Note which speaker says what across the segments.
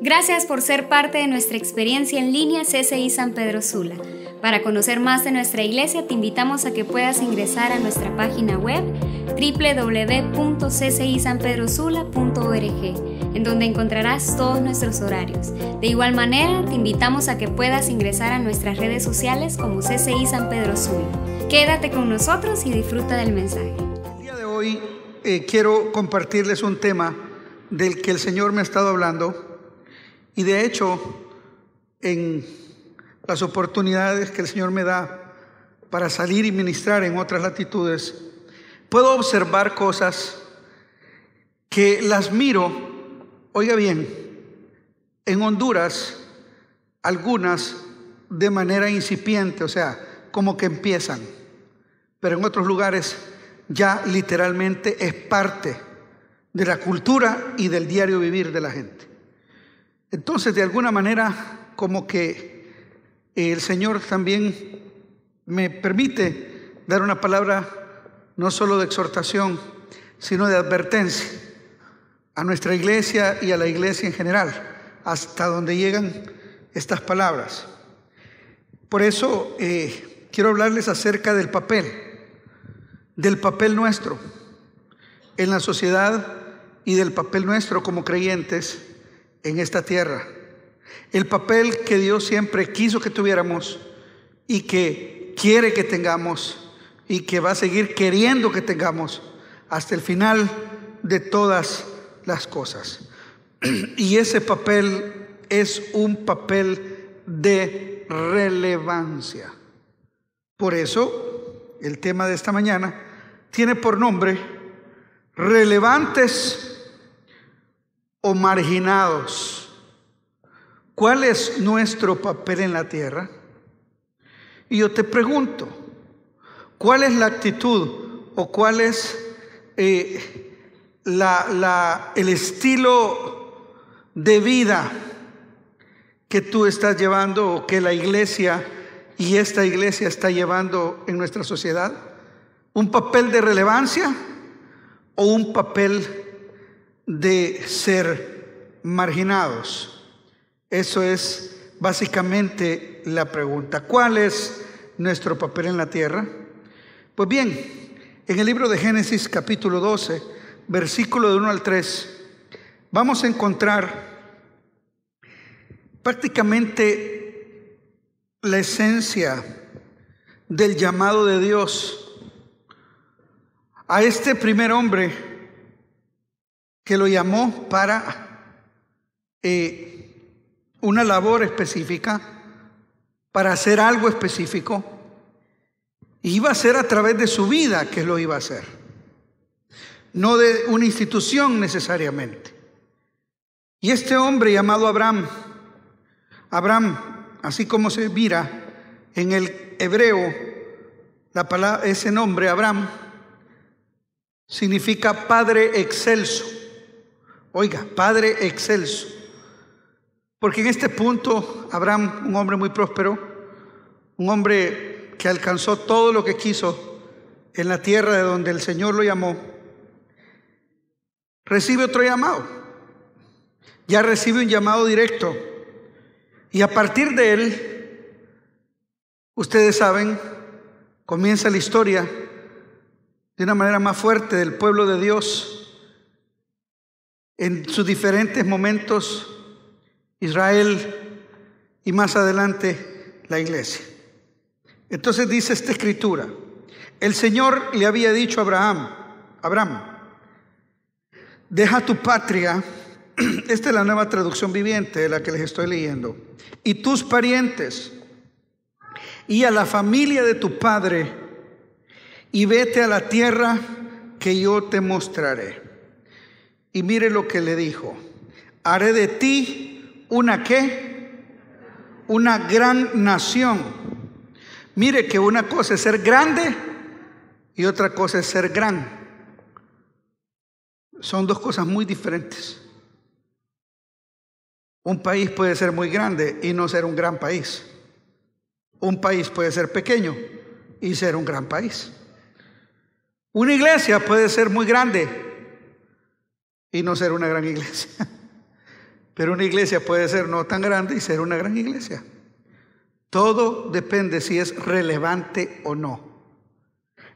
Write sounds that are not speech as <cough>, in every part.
Speaker 1: Gracias por ser parte de nuestra experiencia en línea CCI San Pedro Sula. Para conocer más de nuestra iglesia, te invitamos a que puedas ingresar a nuestra página web www.ccisanpedrosula.org, en donde encontrarás todos nuestros horarios. De igual manera, te invitamos a que puedas ingresar a nuestras redes sociales como CCI San Pedro Sula. Quédate con nosotros y disfruta del mensaje. El día de hoy eh, quiero compartirles un tema del que el Señor me ha estado hablando y de hecho en las oportunidades que el Señor me da para salir y ministrar en otras latitudes, puedo observar cosas que las miro, oiga bien, en Honduras, algunas de manera incipiente, o sea, como que empiezan, pero en otros lugares ya literalmente es parte de la cultura y del diario vivir de la gente. Entonces, de alguna manera, como que eh, el Señor también me permite dar una palabra no solo de exhortación, sino de advertencia a nuestra iglesia y a la iglesia en general, hasta donde llegan estas palabras. Por eso eh, quiero hablarles acerca del papel, del papel nuestro en la sociedad y del papel nuestro como creyentes en esta tierra. El papel que Dios siempre quiso que tuviéramos y que quiere que tengamos y que va a seguir queriendo que tengamos hasta el final de todas las cosas. Y ese papel es un papel de relevancia. Por eso, el tema de esta mañana tiene por nombre relevantes o marginados. ¿Cuál es nuestro papel en la tierra? Y yo te pregunto, ¿cuál es la actitud o cuál es eh, la, el estilo de vida que tú estás llevando o que la iglesia y esta iglesia está llevando en nuestra sociedad? ¿Un papel de relevancia o un papel de ser marginados? Eso es básicamente la pregunta. ¿Cuál es nuestro papel en la tierra? Pues bien, en el libro de Génesis capítulo 12, versículo de 1 al 3, vamos a encontrar prácticamente la esencia del llamado de Dios a este primer hombre que lo llamó para eh, una labor específica, para hacer algo específico, iba a ser a través de su vida que lo iba a hacer, no de una institución necesariamente. Y este hombre llamado Abraham, Abraham, así como se mira en el hebreo, la palabra, ese nombre, Abraham, significa Padre Excelso. Oiga, Padre excelso. Porque en este punto Abraham, un hombre muy próspero, un hombre que alcanzó todo lo que quiso en la tierra de donde el Señor lo llamó, recibe otro llamado. Ya recibe un llamado directo. Y a partir de él, ustedes saben, comienza la historia de una manera más fuerte del pueblo de Dios en sus diferentes momentos, Israel y más adelante la iglesia. Entonces dice esta escritura, el Señor le había dicho a Abraham, Abraham, deja tu patria, <clears throat> esta es la nueva traducción viviente de la que les estoy leyendo, y tus parientes, y a la familia de tu padre, y vete a la tierra que yo te mostraré. Y mire lo que le dijo. Haré de ti una qué? Una gran nación. Mire que una cosa es ser grande y otra cosa es ser gran. Son dos cosas muy diferentes. Un país puede ser muy grande y no ser un gran país. Un país puede ser pequeño y ser un gran país. Una iglesia puede ser muy grande y no ser una gran iglesia. <laughs> Pero una iglesia puede ser no tan grande y ser una gran iglesia. Todo depende si es relevante o no.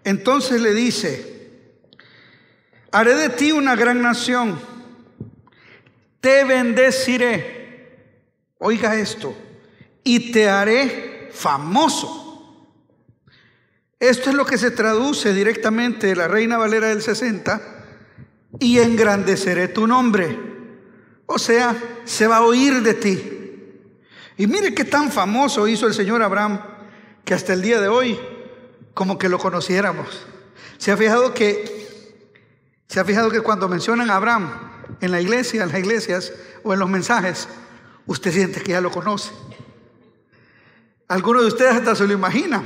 Speaker 1: Entonces le dice, haré de ti una gran nación, te bendeciré, oiga esto, y te haré famoso. Esto es lo que se traduce directamente de la Reina Valera del 60 y engrandeceré tu nombre. O sea, se va a oír de ti. Y mire qué tan famoso hizo el Señor Abraham, que hasta el día de hoy como que lo conociéramos. ¿Se ha fijado que, se ha fijado que cuando mencionan a Abraham en la iglesia, en las iglesias o en los mensajes, usted siente que ya lo conoce? Algunos de ustedes hasta se lo imaginan.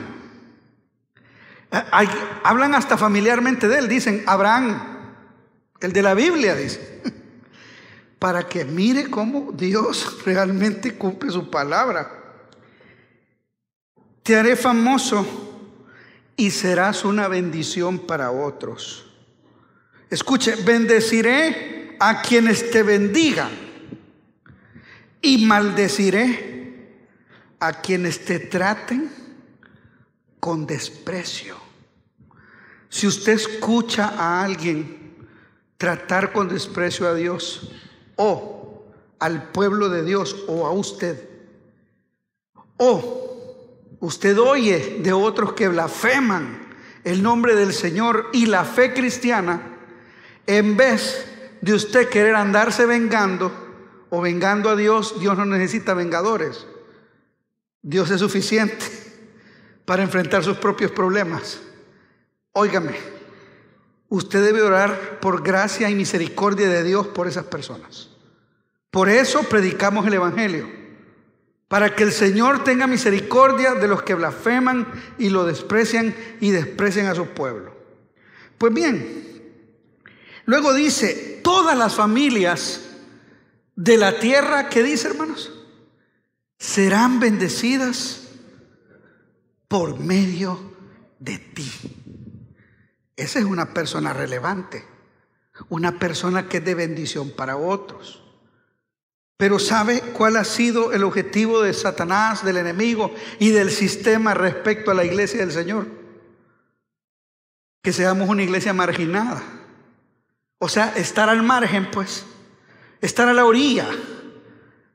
Speaker 1: Eh, hablan hasta familiarmente de él, dicen Abraham, el de la Biblia dice. Para que mire cómo Dios realmente cumple su palabra. Te haré famoso y serás una bendición para otros. Escuche, bendeciré a quienes te bendigan y maldeciré a quienes te traten con desprecio. Si usted escucha a alguien tratar con desprecio a Dios o al pueblo de Dios o a usted. O usted oye de otros que blasfeman el nombre del Señor y la fe cristiana, en vez de usted querer andarse vengando o vengando a Dios, Dios no necesita vengadores. Dios es suficiente para enfrentar sus propios problemas. Óigame, usted debe orar por gracia y misericordia de Dios por esas personas. Por eso predicamos el Evangelio, para que el Señor tenga misericordia de los que blasfeman y lo desprecian y desprecian a su pueblo. Pues bien, luego dice, todas las familias de la tierra, ¿qué dice hermanos? Serán bendecidas por medio de ti. Esa es una persona relevante, una persona que es de bendición para otros. Pero ¿sabe cuál ha sido el objetivo de Satanás, del enemigo y del sistema respecto a la iglesia del Señor? Que seamos una iglesia marginada. O sea, estar al margen, pues, estar a la orilla,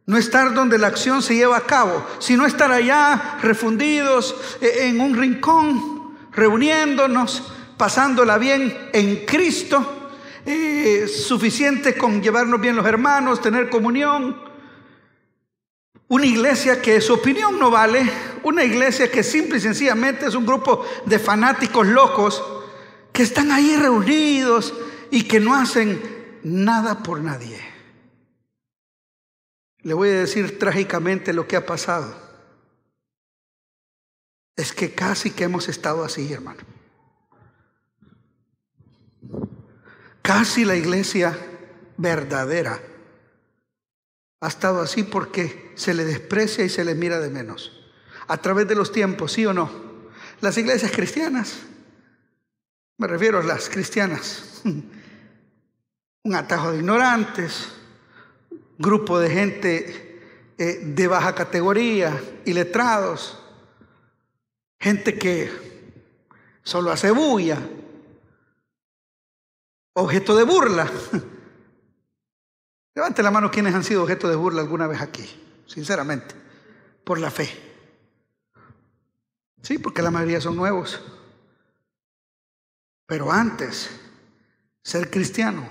Speaker 1: no estar donde la acción se lleva a cabo, sino estar allá refundidos e-, en un rincón, reuniéndonos, pasándola bien en Cristo, eh, suficiente con llevarnos bien los hermanos, tener comunión. Una iglesia que su opinión no vale, una iglesia que simple y sencillamente es un grupo de fanáticos locos que están ahí reunidos y que no hacen nada por nadie. Le voy a decir trágicamente lo que ha pasado. Es que casi que hemos estado así, hermano. Casi la iglesia verdadera ha estado así porque se le desprecia y se le mira de menos. A través de los tiempos, ¿sí o no? Las iglesias cristianas, me refiero a las cristianas, <laughs> un atajo de ignorantes, grupo de gente eh, de baja categoría, y letrados, gente que solo hace bulla, objeto de burla. <laughs> Levante la mano quienes han sido objeto de burla alguna vez aquí, sinceramente, por la fe. Sí, porque la mayoría son nuevos. Pero antes, ser cristiano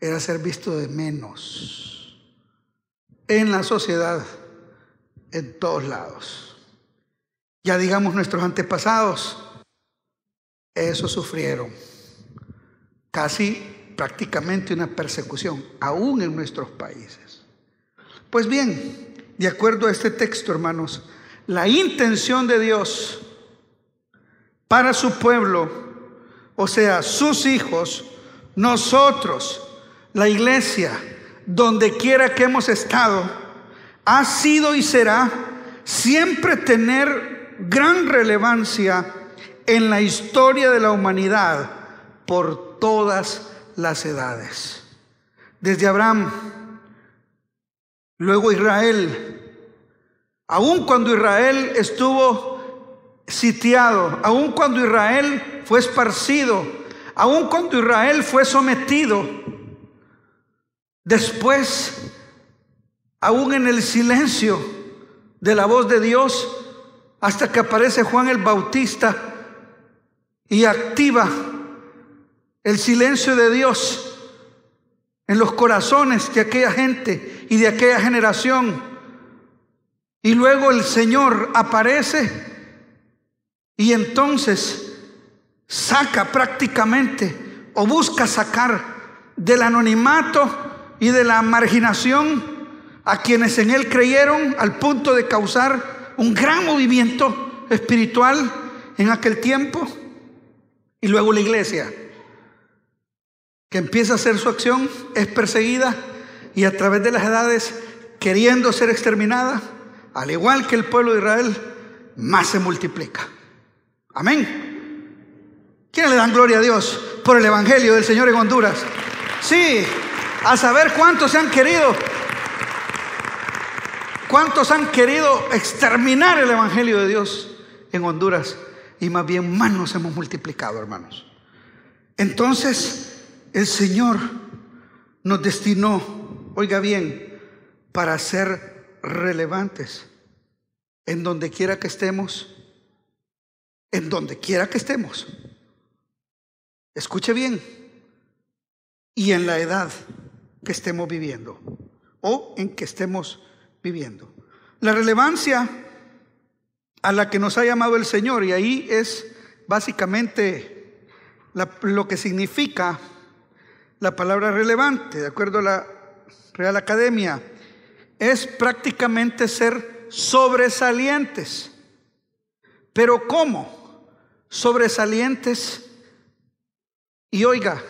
Speaker 1: era ser visto de menos en la sociedad, en todos lados. Ya digamos nuestros antepasados, eso sufrieron casi prácticamente una persecución, aún en nuestros países. Pues bien, de acuerdo a este texto, hermanos, la intención de Dios para su pueblo, o sea, sus hijos, nosotros, la iglesia, donde quiera que hemos estado, ha sido y será siempre tener gran relevancia en la historia de la humanidad por todas las edades. Desde Abraham, luego Israel, aun cuando Israel estuvo sitiado, aun cuando Israel fue esparcido, aun cuando Israel fue sometido, después, aún en el silencio de la voz de Dios, hasta que aparece Juan el Bautista y activa el silencio de Dios en los corazones de aquella gente y de aquella generación. Y luego el Señor aparece y entonces saca prácticamente o busca sacar del anonimato y de la marginación a quienes en Él creyeron al punto de causar un gran movimiento espiritual en aquel tiempo y luego la iglesia que empieza a hacer su acción, es perseguida y a través de las edades, queriendo ser exterminada, al igual que el pueblo de Israel, más se multiplica. Amén. ¿Quiénes le dan gloria a Dios por el Evangelio del Señor en Honduras? Sí, a saber cuántos se han querido, cuántos han querido exterminar el Evangelio de Dios en Honduras. Y más bien más nos hemos multiplicado, hermanos. Entonces, el Señor nos destinó, oiga bien, para ser relevantes en donde quiera que estemos, en donde quiera que estemos. Escuche bien, y en la edad que estemos viviendo o en que estemos viviendo. La relevancia a la que nos ha llamado el Señor, y ahí es básicamente lo que significa la palabra relevante, de acuerdo a la Real Academia, es prácticamente ser sobresalientes. Pero ¿cómo? Sobresalientes. Y oiga,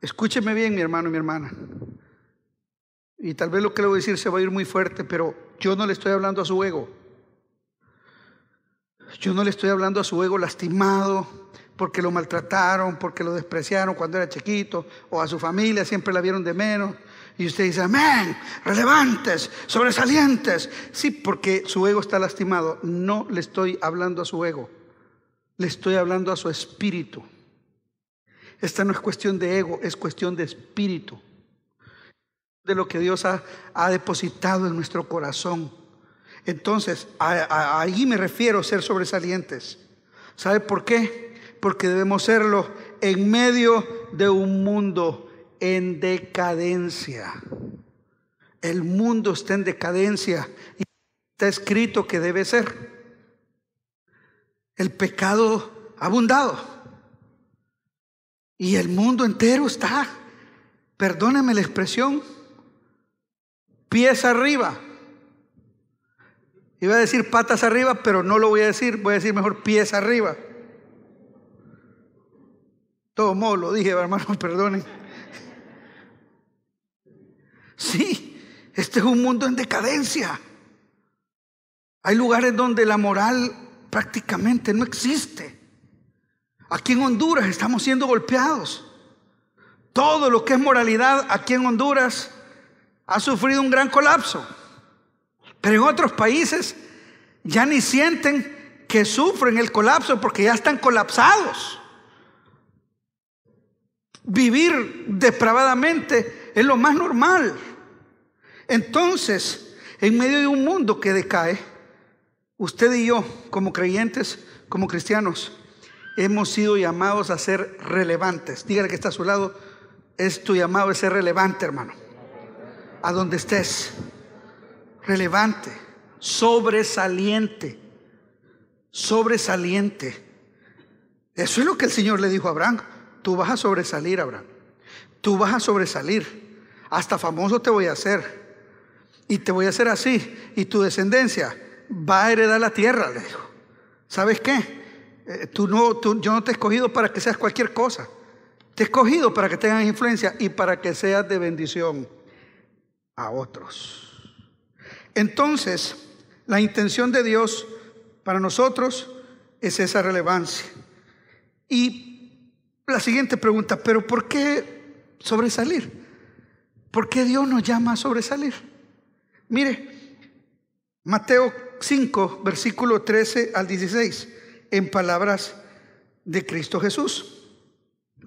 Speaker 1: escúcheme bien mi hermano y mi hermana. Y tal vez lo que le voy a decir se va a ir muy fuerte, pero yo no le estoy hablando a su ego. Yo no le estoy hablando a su ego lastimado, porque lo maltrataron, porque lo despreciaron cuando era chiquito, o a su familia siempre la vieron de menos. Y usted dice, amén, relevantes, sobresalientes. Sí, porque su ego está lastimado. No le estoy hablando a su ego, le estoy hablando a su espíritu. Esta no es cuestión de ego, es cuestión de espíritu. De lo que Dios ha, depositado en nuestro corazón. Entonces, ahí me refiero a ser sobresalientes. ¿Sabe por qué? porque debemos serlo en medio de un mundo en decadencia. El mundo está en decadencia y está escrito que debe ser. El pecado abundado. Y el mundo entero está, perdóneme la expresión, pies arriba. Iba a decir patas arriba, pero no lo voy a decir, voy a decir mejor pies arriba. Todo modo lo dije, hermanos, <laughs> perdonen. Sí, este es un mundo en decadencia. Hay lugares donde la moral prácticamente no existe. Aquí en Honduras estamos siendo golpeados. Todo lo que es moralidad aquí en Honduras ha sufrido un gran colapso. Pero en otros países ya ni sienten que sufren el colapso porque ya están colapsados vivir depravadamente es lo más normal. Entonces, en medio de un mundo que decae, usted y yo, como creyentes, como cristianos, hemos sido llamados a ser relevantes. Dígale que está a su lado, es tu llamado a ser relevante, hermano. A donde estés, relevante, sobresaliente, sobresaliente. Eso es lo que el Señor le dijo a Abraham tú vas a sobresalir, Abraham. Tú vas a sobresalir. Hasta famoso te voy a hacer. Y te voy a hacer así. Y tu descendencia va a heredar la tierra, le dijo. ¿Sabes qué? Eh, tú no, tú, yo no te he escogido para que seas cualquier cosa. Te he escogido para que tengas influencia y para que seas de bendición a otros. Entonces, la intención de Dios para nosotros es esa relevancia. Y la siguiente pregunta, pero ¿por qué sobresalir? ¿Por qué Dios nos llama a sobresalir? Mire, Mateo 5, versículo 13 al 16, en palabras de Cristo Jesús.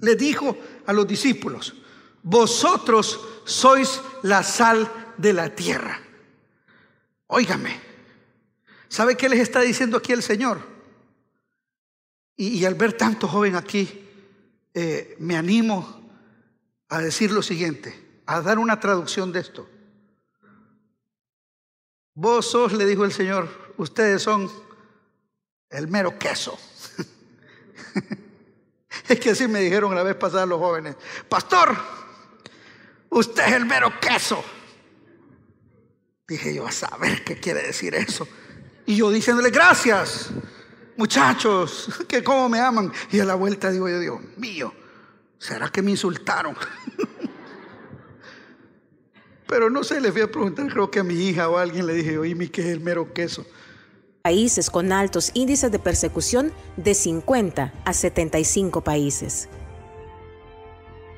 Speaker 1: Le dijo a los discípulos, vosotros sois la sal de la tierra. Óigame, ¿sabe qué les está diciendo aquí el Señor? Y, y al ver tanto joven aquí, eh, me animo a decir lo siguiente, a dar una traducción de esto. Vos sos, le dijo el Señor, ustedes son el mero queso. <laughs> es que así me dijeron la vez pasada los jóvenes, pastor, usted es el mero queso. Dije yo, a saber qué quiere decir eso. Y yo diciéndole, gracias, muchachos, que cómo me aman. Y a la vuelta digo yo, Dios mío, ¿será que me insultaron? <laughs> Pero no sé, les voy a preguntar, creo que a mi hija o a alguien le dije, oye, mi, que es el mero queso. Países con altos índices de persecución de 50 a 75 países.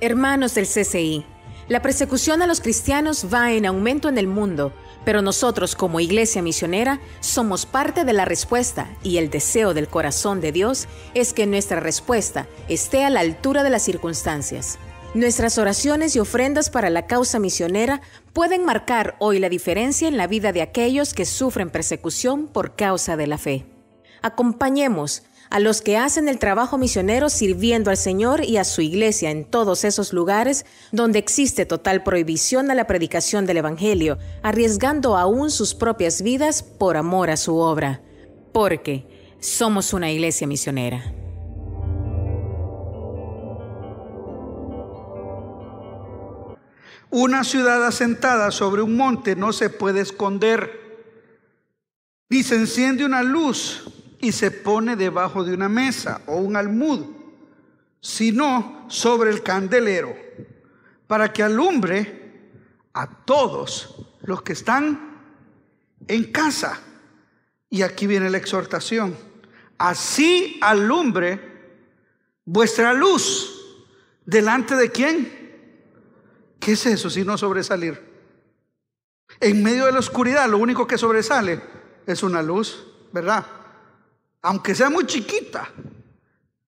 Speaker 1: Hermanos del CCI, la persecución a los cristianos va en aumento en el mundo, pero nosotros como iglesia misionera somos parte de la respuesta y el deseo del corazón de Dios es que nuestra respuesta esté a la altura de las circunstancias. Nuestras oraciones y ofrendas para la causa misionera pueden marcar hoy la diferencia en la vida de aquellos que sufren persecución por causa de la fe. Acompañemos a los que hacen el trabajo misionero sirviendo al Señor y a su iglesia en todos esos lugares donde existe total prohibición a la predicación del Evangelio, arriesgando aún sus propias vidas por amor a su obra. Porque somos una iglesia misionera. Una ciudad asentada sobre un monte no se puede esconder, ni se enciende una luz y se pone debajo de una mesa o un almud, sino sobre el candelero, para que alumbre a todos los que están en casa. Y aquí viene la exhortación. Así alumbre vuestra luz. ¿Delante de quién? ¿Qué es eso si no sobresalir? En medio de la oscuridad lo único que sobresale es una luz, ¿verdad? aunque sea muy chiquita,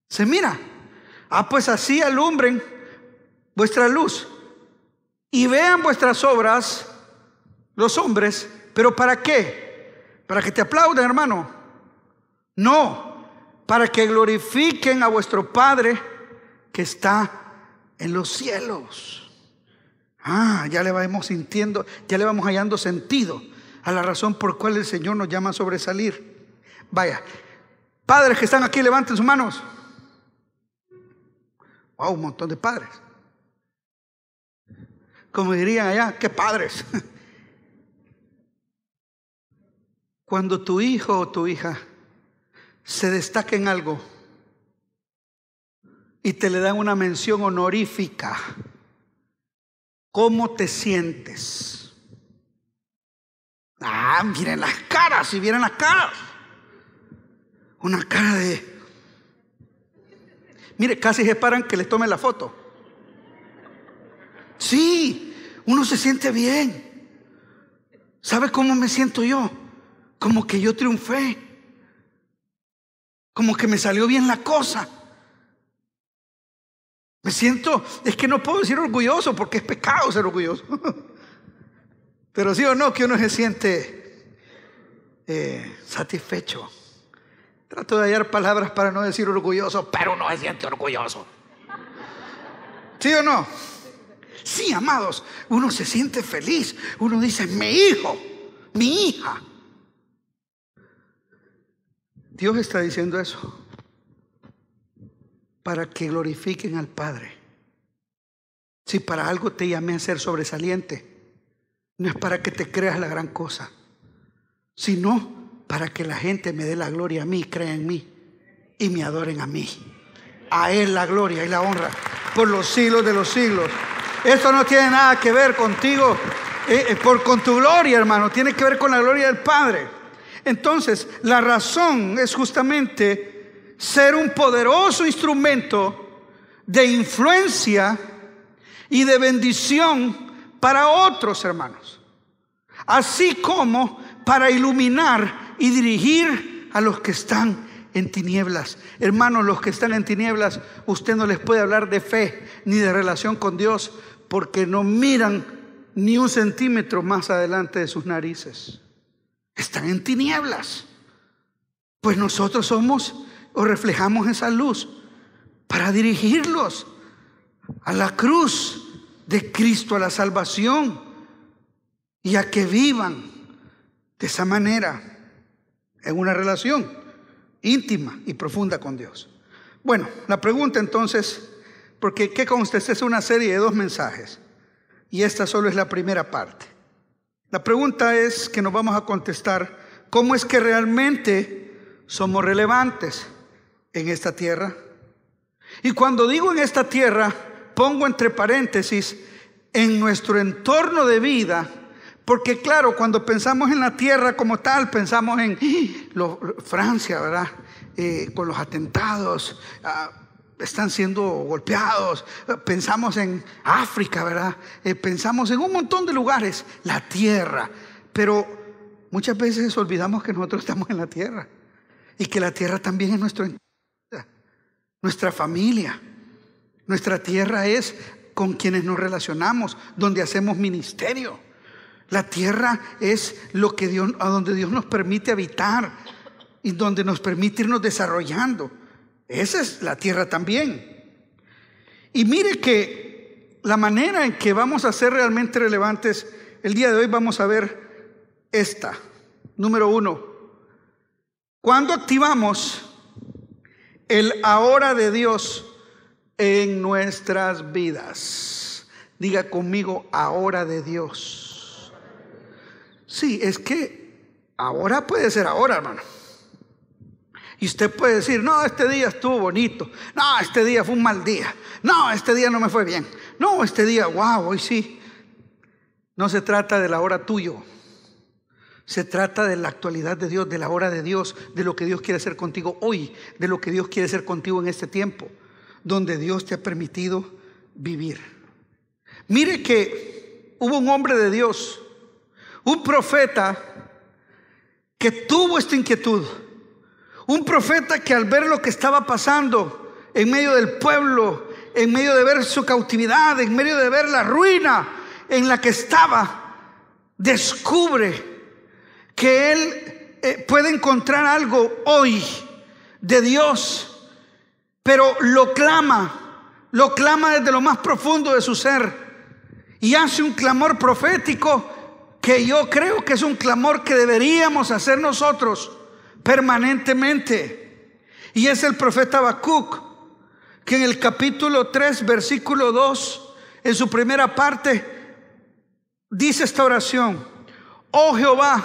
Speaker 1: se mira. Ah, pues así alumbren vuestra luz y vean vuestras obras los hombres, pero ¿para qué? Para que te aplaudan, hermano. No, para que glorifiquen a vuestro Padre que está en los cielos. Ah, ya le vamos sintiendo, ya le vamos hallando sentido a la razón por cual el Señor nos llama a sobresalir. Vaya, Padres que están aquí, levanten sus manos. Wow, un montón de padres. Como dirían allá, qué padres. <laughs> Cuando tu hijo o tu hija se destaca en algo y te le dan una mención honorífica, ¿cómo te sientes? Ah, miren las caras, si vieran las caras una cara de... Mire, casi se paran que les tome la foto. Sí, uno se siente bien. ¿Sabe cómo me siento yo? Como que yo triunfé. Como que me salió bien la cosa. Me siento, es que no puedo decir orgulloso porque es pecado ser orgulloso. <laughs> Pero sí o no, que uno se siente eh, satisfecho. Trato de hallar palabras para no decir orgulloso, pero uno se siente orgulloso. ¿Sí o no? Sí, amados, uno se siente feliz. Uno dice, mi hijo, mi hija. Dios está diciendo eso para que glorifiquen al Padre. Si para algo te llamé a ser sobresaliente, no es para que te creas la gran cosa, sino para que la gente me dé la gloria a mí, crea en mí y me adoren a mí. A Él la gloria y la honra por los siglos de los siglos. Esto no tiene nada que ver contigo, eh, eh, por, con tu gloria, hermano. Tiene que ver con la gloria del Padre. Entonces, la razón es justamente ser un poderoso instrumento de influencia y de bendición para otros hermanos. Así como para iluminar y dirigir a los que están en tinieblas. Hermanos, los que están en tinieblas, usted no les puede hablar de fe ni de relación con Dios porque no miran ni un centímetro más adelante de sus narices. Están en tinieblas. Pues nosotros somos o reflejamos esa luz para dirigirlos a la cruz de Cristo, a la salvación, y a que vivan de esa manera en una relación íntima y profunda con Dios. Bueno, la pregunta entonces, porque ¿qué consta? Esta es una serie de dos mensajes y esta solo es la primera parte. La pregunta es que nos vamos a contestar, ¿cómo es que realmente somos relevantes en esta tierra? Y cuando digo en esta tierra, pongo entre paréntesis, en nuestro entorno de vida porque claro, cuando pensamos en la tierra como tal, pensamos en Francia, ¿verdad? Eh, con los atentados, ah, están siendo golpeados. Pensamos en África, ¿verdad? Eh, pensamos en un montón de lugares, la tierra. Pero muchas veces olvidamos que nosotros estamos en la tierra y que la tierra también es nuestro nuestra familia. Nuestra tierra es con quienes nos relacionamos, donde hacemos ministerio. La tierra es lo que Dios, a donde Dios nos permite habitar y donde nos permite irnos desarrollando. Esa es la tierra también. Y mire que la manera en que vamos a ser realmente relevantes el día de hoy vamos a ver esta. Número uno, cuando activamos el ahora de Dios en nuestras vidas, diga conmigo ahora de Dios. Sí, es que ahora puede ser ahora, hermano. Y usted puede decir, no, este día estuvo bonito, no, este día fue un mal día, no, este día no me fue bien, no, este día, wow, hoy sí. No se trata de la hora tuyo, se trata de la actualidad de Dios, de la hora de Dios, de lo que Dios quiere hacer contigo hoy, de lo que Dios quiere hacer contigo en este tiempo, donde Dios te ha permitido vivir. Mire que hubo un hombre de Dios un profeta que tuvo esta inquietud. Un profeta que al ver lo que estaba pasando en medio del pueblo, en medio de ver su cautividad, en medio de ver la ruina en la que estaba, descubre que él eh, puede encontrar algo hoy de Dios, pero lo clama, lo clama desde lo más profundo de su ser y hace un clamor profético que yo creo que es un clamor que deberíamos hacer nosotros permanentemente. Y es el profeta Habacuc, que en el capítulo 3, versículo 2, en su primera parte, dice esta oración, oh Jehová,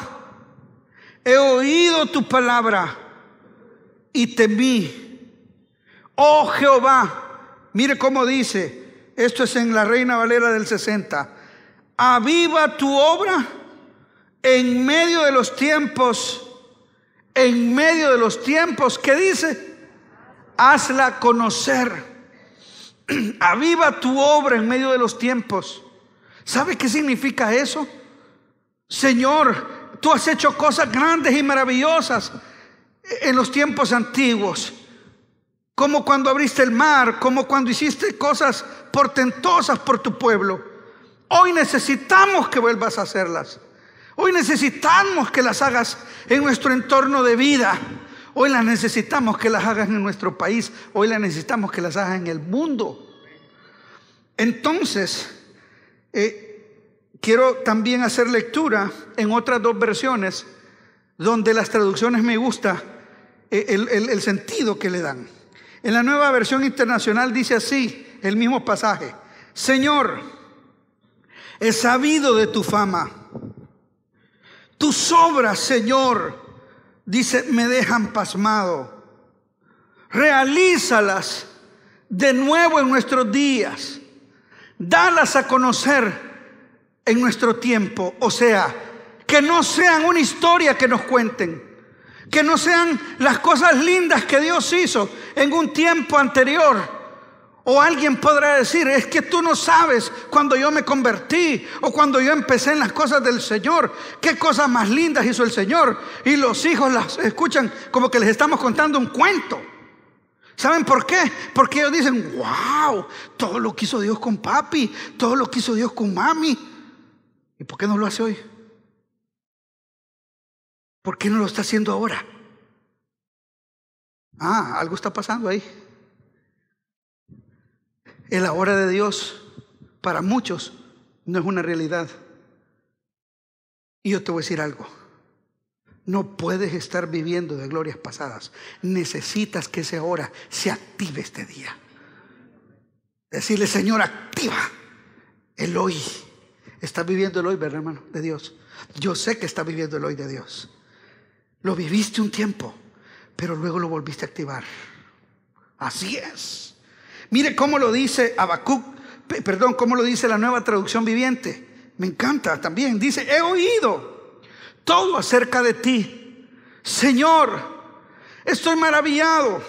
Speaker 1: he oído tu palabra y te vi. Oh Jehová, mire cómo dice, esto es en la Reina Valera del 60, aviva tu obra en medio de los tiempos, en medio de los tiempos, ¿qué dice? Hazla conocer. <clears throat> Aviva tu obra en medio de los tiempos. ¿Sabe qué significa eso? Señor, tú has hecho cosas grandes y maravillosas en los tiempos antiguos, como cuando abriste el mar, como cuando hiciste cosas portentosas por tu pueblo. Hoy necesitamos que vuelvas a hacerlas. Hoy necesitamos que las hagas en nuestro entorno de vida. Hoy las necesitamos que las hagas en nuestro país. Hoy las necesitamos que las hagas en el mundo. Entonces, eh, quiero también hacer lectura en otras dos versiones donde las traducciones me gusta eh, el sentido que le dan. En la nueva versión internacional dice así el mismo pasaje. Señor, He sabido de tu fama. Tus obras, Señor, dice, me dejan pasmado. Realízalas de nuevo en nuestros días. Dalas a conocer en nuestro tiempo. O sea, que no sean una historia que nos cuenten. Que no sean las cosas lindas que Dios hizo en un tiempo anterior o alguien podrá decir, es que tú no sabes cuando yo me convertí o cuando yo empecé en las cosas del Señor, qué cosas más lindas hizo el Señor. Y los hijos las escuchan como que les estamos contando un cuento. ¿Saben por qué? Porque ellos dicen, wow, todo lo que hizo Dios con papi, todo lo que hizo Dios con mami. ¿Y por qué no lo hace hoy? ¿Por qué no lo está haciendo ahora? Ah, algo está pasando ahí la hora de Dios para muchos no es una realidad. Y yo te voy a decir algo. No puedes estar viviendo de glorias pasadas. Necesitas que esa hora se active este día. Decirle, Señor, activa el hoy. Estás viviendo el hoy, ¿verdad, hermano? De Dios. Yo sé que estás viviendo el hoy de Dios. Lo viviste un tiempo, pero luego lo volviste a activar. Así es. Mire cómo lo dice Abacuc, perdón, cómo lo dice la nueva traducción viviente. Me encanta también. Dice, he oído todo acerca de ti. Señor, estoy maravillado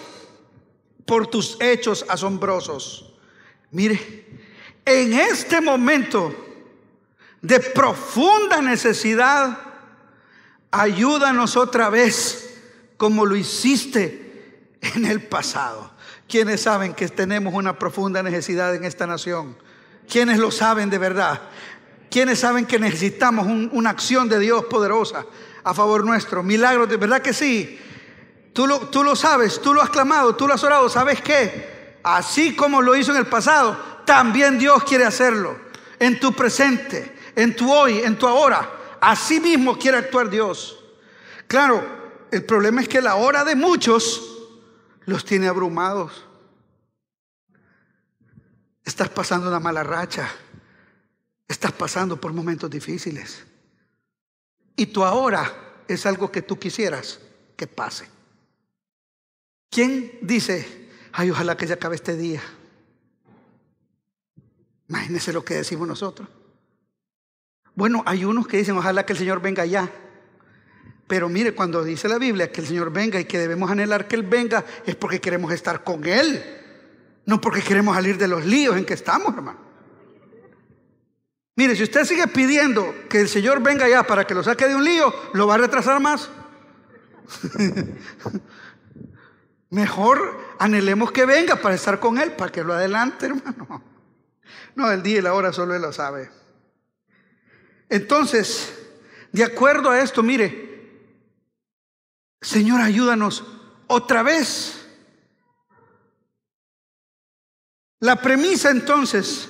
Speaker 1: por tus hechos asombrosos. Mire, en este momento de profunda necesidad, ayúdanos otra vez como lo hiciste en el pasado. ¿Quiénes saben que tenemos una profunda necesidad en esta nación? ¿Quiénes lo saben de verdad? ¿Quiénes saben que necesitamos una acción de Dios poderosa a favor nuestro? Milagros, de verdad que sí. Tú lo, tú lo sabes, tú lo has clamado, tú lo has orado. ¿Sabes qué? Así como lo hizo en el pasado, también Dios quiere hacerlo. En tu presente, en tu hoy, en tu ahora. Así mismo quiere actuar Dios. Claro, el problema es que la hora de muchos los tiene abrumados. Estás pasando una mala racha. Estás pasando por momentos difíciles. Y tú ahora es algo que tú quisieras que pase. ¿Quién dice, ay, ojalá que ya acabe este día? imagínese lo que decimos nosotros. Bueno, hay unos que dicen, ojalá que el Señor venga ya. Pero mire, cuando dice la Biblia que el Señor venga y que debemos anhelar que Él venga, es porque queremos estar con Él, no porque queremos salir de los líos en que estamos, hermano. Mire, si usted sigue pidiendo que el Señor venga ya para que lo saque de un lío, ¿lo va a retrasar más? <laughs> Mejor anhelemos que venga para estar con Él, para que lo adelante, hermano. No, el día y la hora solo Él lo sabe. Entonces, de acuerdo a esto, mire, Señor, ayúdanos otra vez. La premisa entonces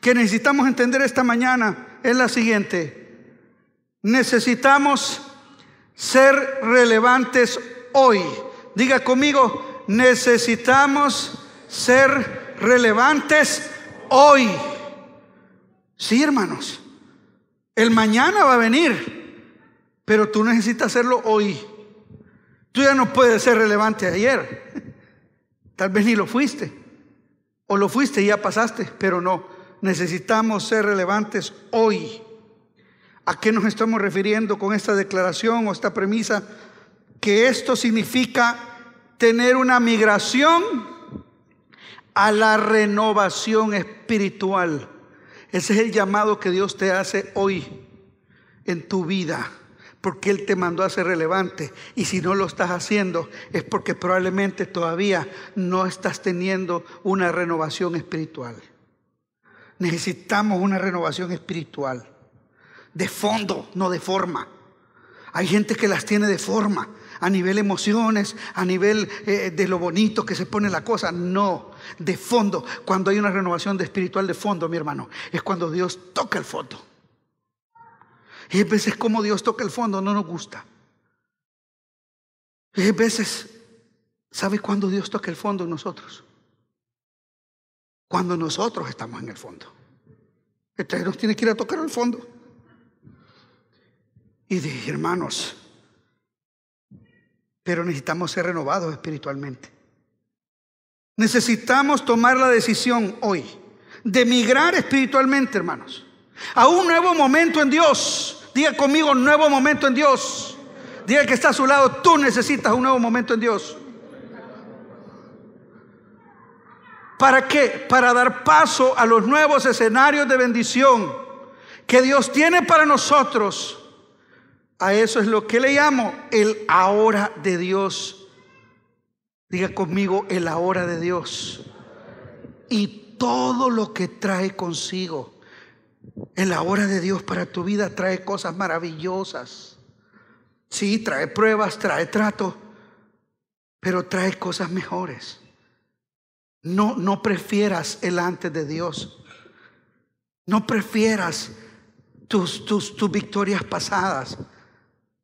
Speaker 1: que necesitamos entender esta mañana es la siguiente. Necesitamos ser relevantes hoy. Diga conmigo, necesitamos ser relevantes hoy. Sí, hermanos. El mañana va a venir, pero tú necesitas hacerlo hoy. Tú ya no puedes ser relevante ayer. Tal vez ni lo fuiste. O lo fuiste y ya pasaste, pero no. Necesitamos ser relevantes hoy. ¿A qué nos estamos refiriendo con esta declaración o esta premisa? Que esto significa tener una migración a la renovación espiritual. Ese es el llamado que Dios te hace hoy en tu vida porque Él te mandó a ser relevante. Y si no lo estás haciendo, es porque probablemente todavía no estás teniendo una renovación espiritual. Necesitamos una renovación espiritual. De fondo, no de forma. Hay gente que las tiene de forma, a nivel emociones, a nivel eh, de lo bonito que se pone la cosa. No, de fondo. Cuando hay una renovación espiritual de fondo, mi hermano, es cuando Dios toca el fondo. Y a veces como Dios toca el fondo no nos gusta. Y a veces, ¿sabe cuándo Dios toca el fondo en nosotros? Cuando nosotros estamos en el fondo. Entonces este nos tiene que ir a tocar el fondo. Y dije, hermanos, pero necesitamos ser renovados espiritualmente. Necesitamos tomar la decisión hoy de migrar espiritualmente, hermanos, a un nuevo momento en Dios. Diga conmigo un nuevo momento en Dios. Diga que está a su lado, tú necesitas un nuevo momento en Dios. ¿Para qué? Para dar paso a los nuevos escenarios de bendición que Dios tiene para nosotros. A eso es lo que le llamo el ahora de Dios. Diga conmigo el ahora de Dios. Y todo lo que trae consigo. En la hora de Dios para tu vida trae cosas maravillosas. Sí, trae pruebas, trae trato, pero trae cosas mejores. No, no prefieras el antes de Dios. No prefieras tus, tus, tus victorias pasadas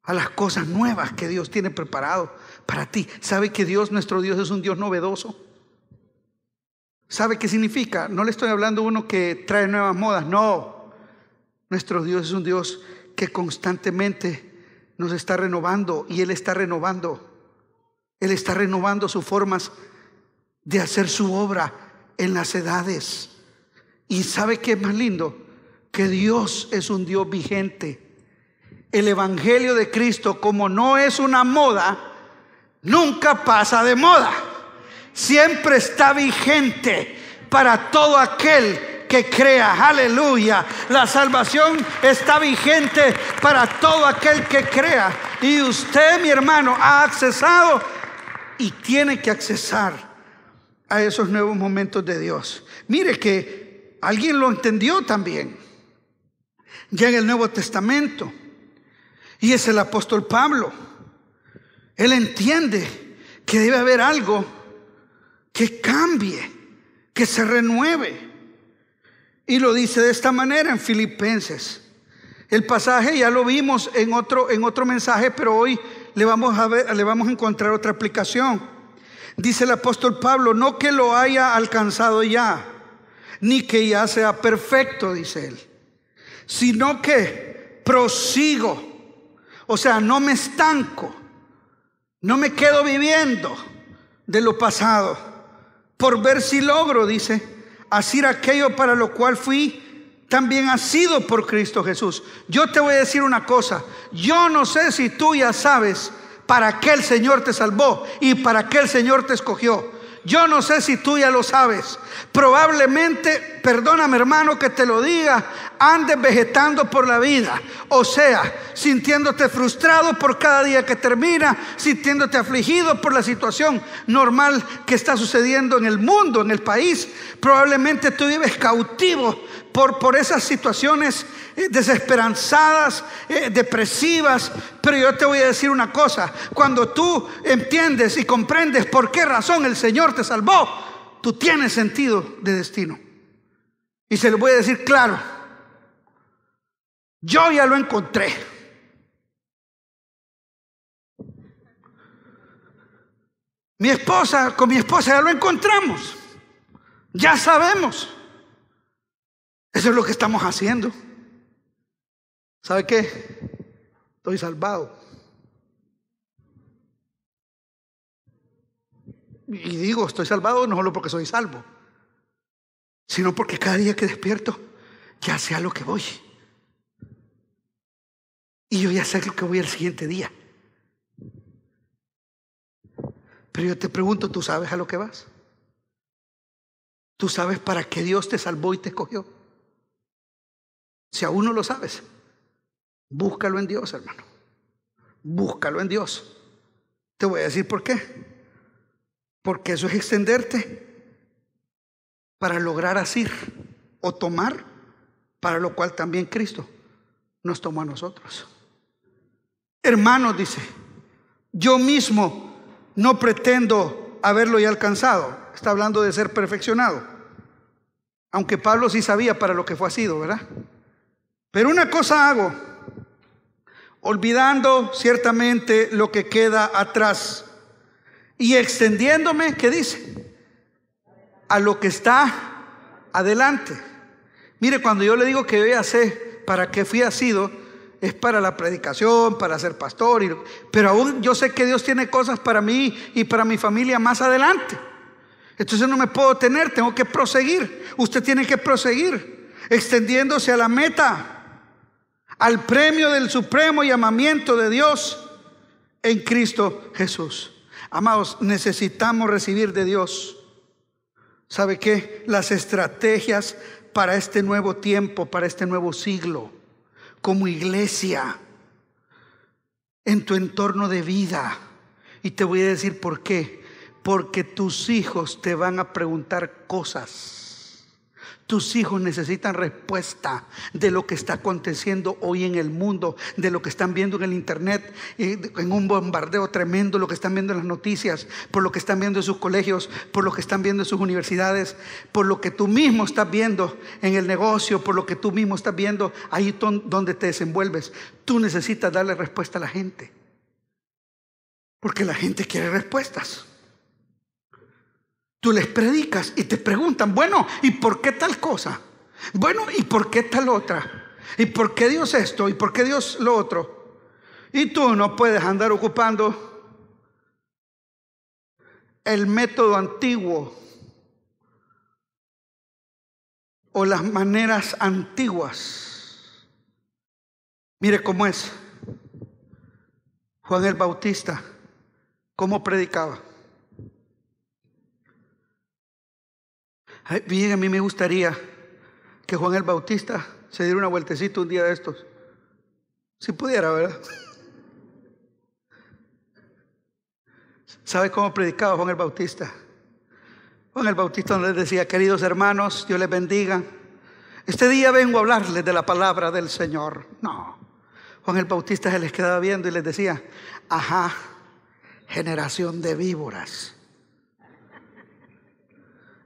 Speaker 1: a las cosas nuevas que Dios tiene preparado para ti. ¿Sabe que Dios, nuestro Dios, es un Dios novedoso? ¿Sabe qué significa? No le estoy hablando a uno que trae nuevas modas, no. Nuestro Dios es un Dios que constantemente nos está renovando y Él está renovando. Él está renovando sus formas de hacer su obra en las edades. Y sabe qué es más lindo? Que Dios es un Dios vigente. El Evangelio de Cristo, como no es una moda, nunca pasa de moda siempre está vigente para todo aquel que crea. Aleluya. La salvación está vigente para todo aquel que crea. Y usted, mi hermano, ha accesado y tiene que accesar a esos nuevos momentos de Dios. Mire que alguien lo entendió también. Ya en el Nuevo Testamento y es el apóstol Pablo. Él entiende que debe haber algo que cambie, que se renueve. Y lo dice de esta manera en Filipenses. El pasaje ya lo vimos en otro, en otro mensaje, pero hoy le vamos, a ver, le vamos a encontrar otra aplicación. Dice el apóstol Pablo, no que lo haya alcanzado ya, ni que ya sea perfecto, dice él, sino que prosigo, o sea, no me estanco, no me quedo viviendo de lo pasado por ver si logro, dice, hacer aquello para lo cual fui también ha sido por Cristo Jesús. Yo te voy a decir una cosa, yo no sé si tú ya sabes para qué el Señor te salvó y para qué el Señor te escogió. Yo no sé si tú ya lo sabes. Probablemente, perdóname hermano que te lo diga, andes vegetando por la vida, o sea, sintiéndote frustrado por cada día que termina, sintiéndote afligido por la situación normal que está sucediendo en el mundo, en el país. Probablemente tú vives cautivo por, esas situaciones eh, desesperanzadas, eh, depresivas, pero yo te voy a decir una cosa, cuando tú entiendes y comprendes por qué razón el Señor te salvó, tú tienes sentido de destino. Y se lo voy a decir claro, yo ya lo encontré. Mi esposa, con mi esposa ya lo encontramos. Ya sabemos. Eso es lo que estamos haciendo. ¿Sabe qué? Estoy salvado. Y digo, estoy salvado no solo porque soy salvo, sino porque cada día que despierto, ya sea lo que voy. Y yo ya sé que voy al siguiente día. Pero yo te pregunto, ¿tú sabes a lo que vas? ¿Tú sabes para qué Dios te salvó y te escogió? Si aún no lo sabes, búscalo en Dios, hermano. Búscalo en Dios. Te voy a decir por qué. Porque eso es extenderte para lograr asir o tomar, para lo cual también Cristo nos tomó a nosotros hermano dice, yo mismo no pretendo haberlo ya alcanzado. Está hablando de ser perfeccionado. Aunque Pablo sí sabía para lo que fue sido, ¿verdad? Pero una cosa hago, olvidando ciertamente lo que queda atrás y extendiéndome, que dice? A lo que está adelante. Mire, cuando yo le digo que voy a hacer para qué fui asido, es para la predicación, para ser pastor, pero aún yo sé que Dios tiene cosas para mí y para mi familia más adelante. Entonces no me puedo tener, tengo que proseguir. Usted tiene que proseguir extendiéndose a la meta, al premio del supremo llamamiento de Dios en Cristo Jesús. Amados, necesitamos recibir de Dios. ¿Sabe qué? Las estrategias para este nuevo tiempo, para este nuevo siglo como iglesia, en tu entorno de vida. Y te voy a decir por qué. Porque tus hijos te van a preguntar cosas tus hijos necesitan respuesta de lo que está aconteciendo hoy en el mundo, de lo que están viendo en el Internet, eh, en un bombardeo tremendo, lo que están viendo en las noticias, por lo que están viendo en sus colegios, por lo que están viendo en sus universidades, por lo que tú mismo estás viendo en el negocio, por lo que tú mismo estás viendo ahí donde te desenvuelves. Tú necesitas darle respuesta a la gente, porque la gente quiere respuestas. Tú les predicas y te preguntan, bueno, ¿y por qué tal cosa? Bueno, ¿y por qué tal otra? ¿Y por qué Dios esto? ¿Y por qué Dios lo otro? Y tú no puedes andar ocupando el método antiguo o las maneras antiguas. Mire cómo es Juan el Bautista, cómo predicaba. bien, a mí me gustaría que Juan el Bautista se diera una vueltecita un día de estos. Si pudiera, ¿verdad? ¿Sabes cómo predicaba Juan el Bautista? Juan el Bautista les decía, queridos hermanos, Dios les bendiga. Este día vengo a hablarles de la palabra del Señor. No. Juan el Bautista se les quedaba viendo y les decía, ajá, generación de víboras.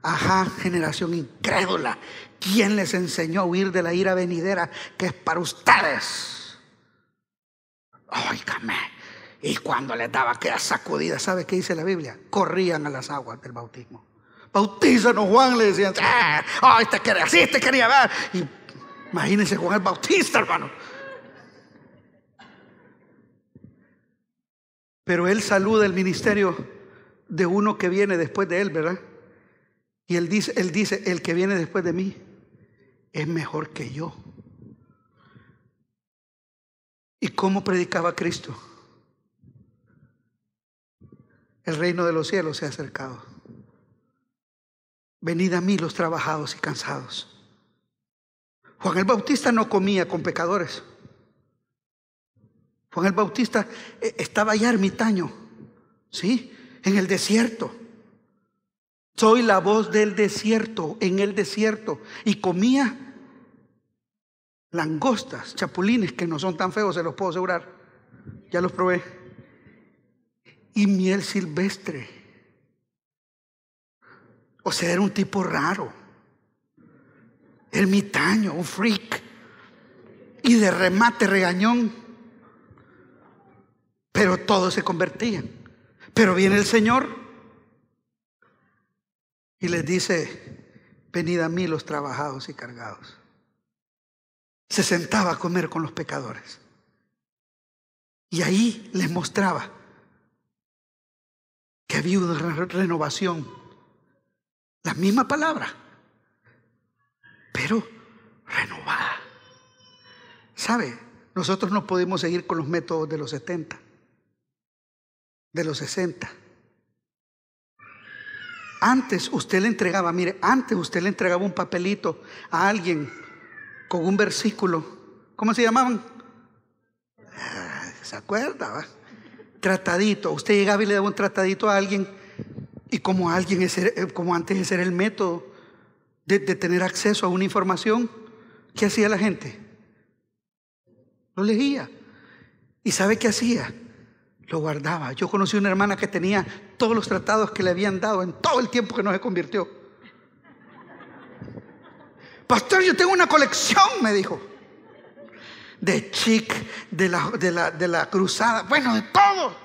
Speaker 1: Ajá, generación incrédula. ¿Quién les enseñó a huir de la ira venidera que es para ustedes? Óigame. Y cuando les daba aquella sacudida, ¿sabe qué dice la Biblia? Corrían a las aguas del bautismo. Bautízanos, Juan, le decían. ¡Ah! ¡Ay, te quería, sí, te quería ver! Y imagínense Juan el Bautista, hermano. Pero él saluda el ministerio de uno que viene después de él, ¿verdad? Y él dice, el que viene después de mí es mejor que yo. ¿Y cómo predicaba Cristo? El reino de los cielos se ha acercado. Venid a mí los trabajados y cansados. Juan el Bautista no comía con pecadores. Juan el Bautista eh, estaba ya ermitaño, ¿sí? En el desierto. Soy la voz del desierto, en el desierto. Y comía langostas, chapulines, que no son tan feos, se los puedo asegurar. Ya los probé. Y miel silvestre. O sea, era un tipo raro. Ermitaño, un freak. Y de remate regañón. Pero todos se convertían. Pero viene el Señor y les dice, venid a mí los trabajados y cargados. Se sentaba a comer con los pecadores. Y ahí les mostraba que había una renovación. La misma palabra, pero renovada. ¿Sabe? Nosotros no podemos seguir con los métodos de los 70, de los 60, antes usted le entregaba, mire, antes usted le entregaba un papelito a alguien con un versículo. ¿Cómo se llamaban? Ah, ¿Se acuerda? Tratadito. Usted llegaba y le daba un tratadito a alguien. Y como alguien, eh, como antes ese era el método de, de tener acceso a una información, ¿qué hacía la gente? Lo leía. ¿Y sabe qué hacía? lo guardaba. Yo conocí una hermana que tenía todos los tratados que le habían dado en todo el tiempo que no se convirtió. Pastor, yo tengo una colección, me dijo, de chic, de la, de la, cruzada, bueno, de todo.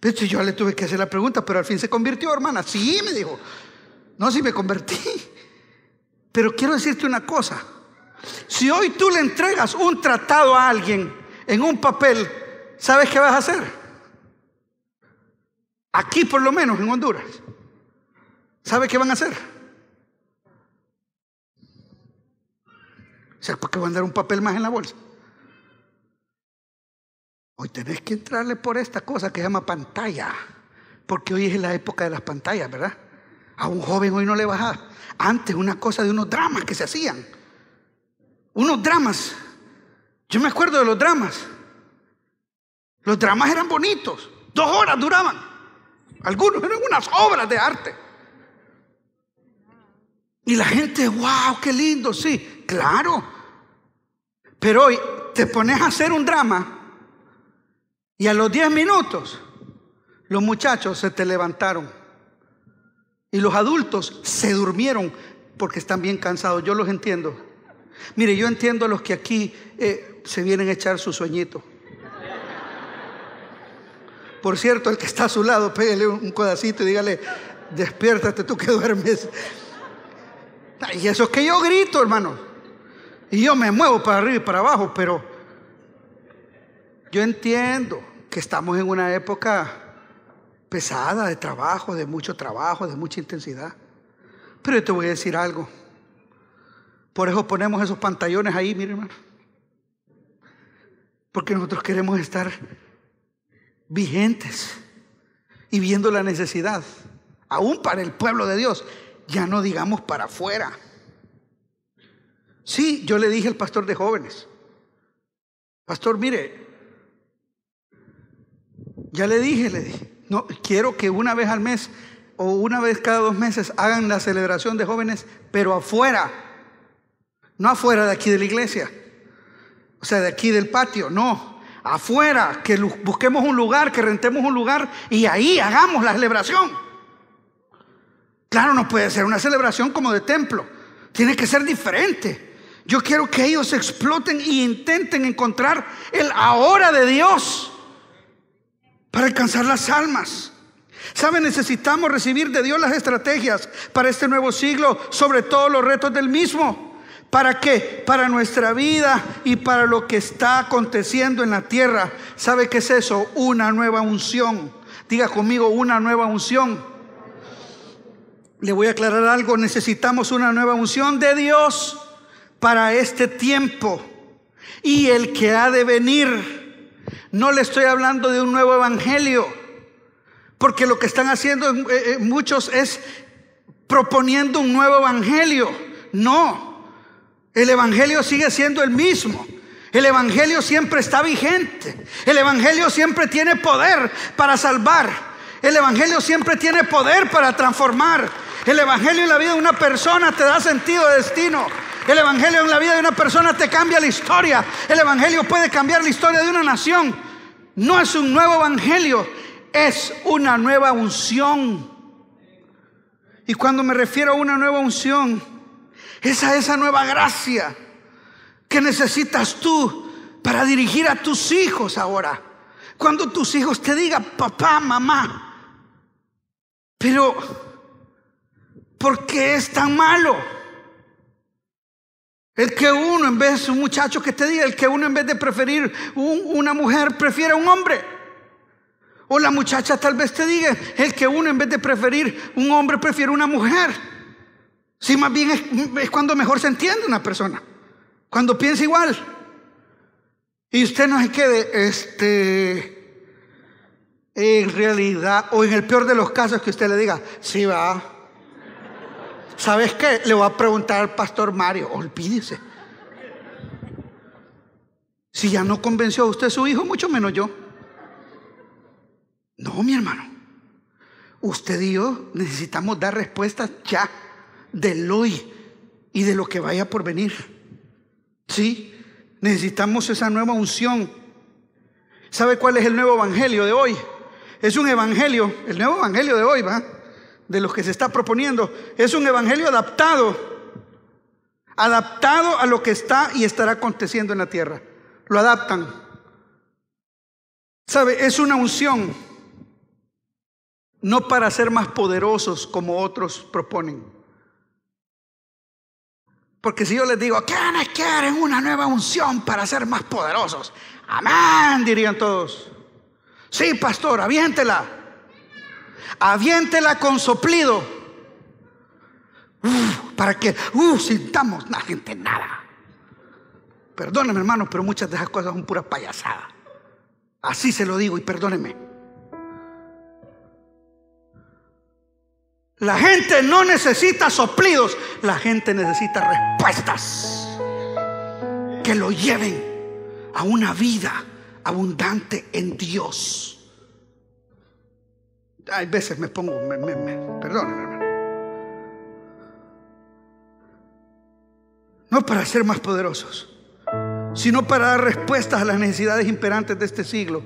Speaker 1: De hecho, yo le tuve que hacer la pregunta, pero al fin se convirtió, hermana. Sí, me dijo. No, si me convertí. Pero quiero decirte una cosa. Si hoy tú le entregas un tratado a alguien en un papel ¿sabes qué vas a hacer? Aquí por lo menos, en Honduras. ¿sabes qué van a hacer? O sea, ¿por van a dar un papel más en la bolsa? Hoy tenés que entrarle por esta cosa que se llama pantalla, porque hoy es la época de las pantallas, ¿verdad? A un joven hoy no le bajaba. Antes una cosa de unos dramas que se hacían. Unos dramas. Yo me acuerdo de los dramas. Los dramas eran bonitos, dos horas duraban. Algunos eran unas obras de arte. Y la gente, wow, qué lindo, sí, claro. Pero hoy te pones a hacer un drama y a los 10 minutos los muchachos se te levantaron y los adultos se durmieron porque están bien cansados, yo los entiendo. Mire, yo entiendo a los que aquí eh, se vienen a echar su sueñito. Por cierto, el que está a su lado, pégale un codacito y dígale, despiértate tú que duermes. Y eso es que yo grito, hermano. Y yo me muevo para arriba y para abajo, pero yo entiendo que estamos en una época pesada de trabajo, de mucho trabajo, de mucha intensidad. Pero yo te voy a decir algo. Por eso ponemos esos pantallones ahí, mi hermano. Porque nosotros queremos estar vigentes y viendo la necesidad, aún para el pueblo de Dios, ya no digamos para afuera. Sí, yo le dije al pastor de jóvenes, pastor, mire, ya le dije, le no, quiero que una vez al mes o una vez cada dos meses hagan la celebración de jóvenes, pero afuera, no afuera de aquí de la iglesia, o sea, de aquí del patio, no, afuera, que busquemos un lugar, que rentemos un lugar y ahí hagamos la celebración. Claro, no puede ser una celebración como de templo, tiene que ser diferente. Yo quiero que ellos exploten y intenten encontrar el ahora de Dios para alcanzar las almas. ¿Sabe? Necesitamos recibir de Dios las estrategias para este nuevo siglo, sobre todo los retos del mismo. ¿Para qué? Para nuestra vida y para lo que está aconteciendo en la tierra. ¿Sabe qué es eso? Una nueva unción. Diga conmigo, una nueva unción. Le voy a aclarar algo. Necesitamos una nueva unción de Dios para este tiempo y el que ha de venir. No le estoy hablando de un nuevo evangelio, porque lo que están haciendo eh, eh, muchos es proponiendo un nuevo evangelio. No. El Evangelio sigue siendo el mismo. El Evangelio siempre está vigente. El Evangelio siempre tiene poder para salvar. El Evangelio siempre tiene poder para transformar. El Evangelio en la vida de una persona te da sentido de destino. El Evangelio en la vida de una persona te cambia la historia. El Evangelio puede cambiar la historia de una nación. No es un nuevo Evangelio, es una nueva unción. Y cuando me refiero a una nueva unción, esa esa nueva gracia que necesitas tú para dirigir a tus hijos ahora. Cuando tus hijos te digan, papá, mamá, pero ¿por qué es tan malo? El que uno, en vez de un muchacho que te diga, el que uno en vez de preferir una mujer, prefiere un hombre. O la muchacha tal vez te diga, el que uno en vez de preferir un hombre, prefiere una mujer. Sí, más bien es, cuando mejor se entiende una persona. Cuando piensa igual. Y usted no se que, este, en realidad, o en el peor de los casos que usted le diga, sí va. ¿Sabes qué? Le voy a preguntar al pastor Mario, olvídese. Si ya no convenció a usted su hijo, mucho menos yo. No, mi hermano. Usted y yo necesitamos dar respuestas ya del hoy y de lo que vaya por venir. ¿Sí? Necesitamos esa nueva unción. ¿Sabe cuál es el nuevo evangelio de hoy? Es un evangelio, el nuevo evangelio de hoy, ¿va? De los que se está proponiendo. Es un evangelio adaptado. Adaptado a lo que está y estará aconteciendo en la tierra. Lo adaptan. ¿Sabe? Es una unción. No para ser más poderosos como otros proponen porque si yo les digo, ¿quiénes quieren una nueva unción para ser más poderosos? Amén, dirían todos. Sí, pastor, aviéntela. Aviéntela con soplido. para que uf, sintamos la gente nada. Perdóneme, hermanos, pero muchas de esas cosas son puras payasadas. Así se lo digo y perdóneme. La gente no necesita soplidos, la gente necesita respuestas que lo lleven a una vida abundante en Dios. Hay veces me pongo, No para ser más poderosos, sino para dar respuestas a las necesidades imperantes de este siglo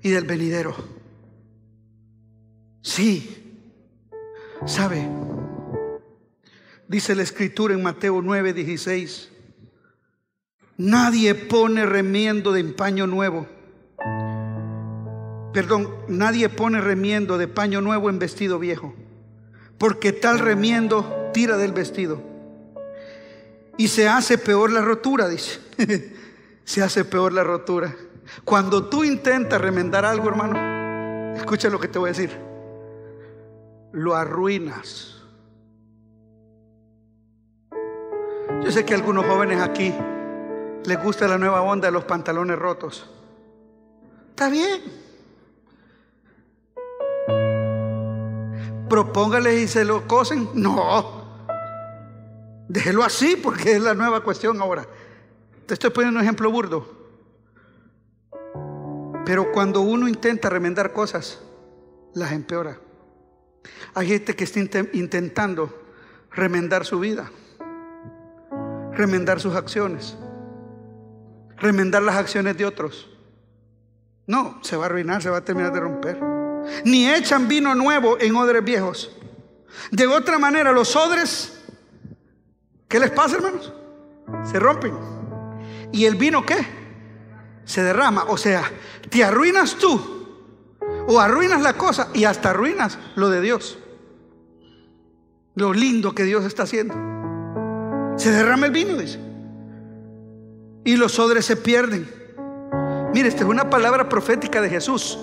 Speaker 1: y del venidero. Sí, ¿Sabe? Dice la escritura en Mateo 9, 16. Nadie pone remiendo de paño nuevo. Perdón, nadie pone remiendo de paño nuevo en vestido viejo, porque tal remiendo tira del vestido. Y se hace peor la rotura, dice. <laughs> se hace peor la rotura. Cuando tú intentas remendar algo, hermano, escucha lo que te voy a decir lo arruinas. Yo sé que a algunos jóvenes aquí les gusta la nueva onda de los pantalones rotos. Está bien. Propóngales y se lo cosen. No. Déjelo así porque es la nueva cuestión ahora. Te estoy poniendo un ejemplo burdo. Pero cuando uno intenta remendar cosas, las empeora. Hay gente que está intentando remendar su vida, remendar sus acciones, remendar las acciones de otros. No, se va a arruinar, se va a terminar de romper. Ni echan vino nuevo en odres viejos. De otra manera, los odres, ¿qué les pasa, hermanos? Se rompen. ¿Y el vino qué? Se derrama. O sea, te arruinas tú o arruinas la cosa y hasta arruinas lo de Dios. Lo lindo que Dios está haciendo. Se derrama el vino, Y los odres se pierden. Mire, esta es una palabra profética de Jesús.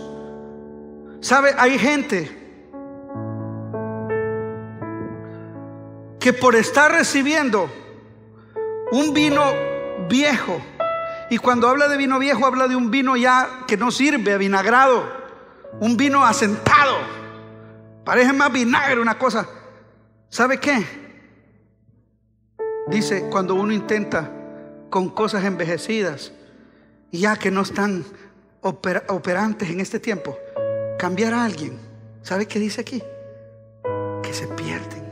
Speaker 1: ¿Sabe? Hay gente que por estar recibiendo un vino viejo, y cuando habla de vino viejo habla de un vino ya que no sirve, avinagrado, un vino asentado. Parece más vinagre una cosa. ¿Sabe qué? Dice, cuando uno intenta con cosas envejecidas, ya que no están operantes en este tiempo, cambiar a alguien. ¿Sabe qué dice aquí? Que se pierden.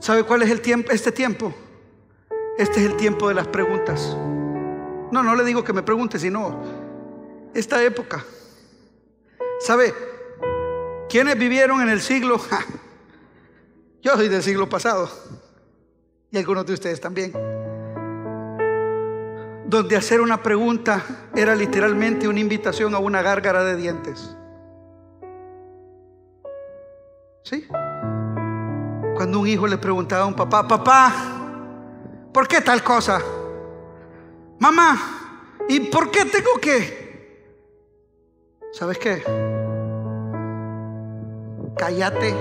Speaker 1: ¿Sabe cuál es el tiempo, este tiempo? Este es el tiempo de las preguntas. No, no le digo que me pregunte, sino esta época. ¿Sabe? ¿Quiénes vivieron en el siglo? <laughs> yo soy del siglo pasado y algunos de ustedes también. Donde hacer una pregunta era literalmente una invitación a una gárgara de dientes. ¿Sí? Cuando un hijo le preguntaba a un papá, papá, ¿por qué tal cosa? Mamá, ¿y por qué tengo que ¿Sabes qué? Cállate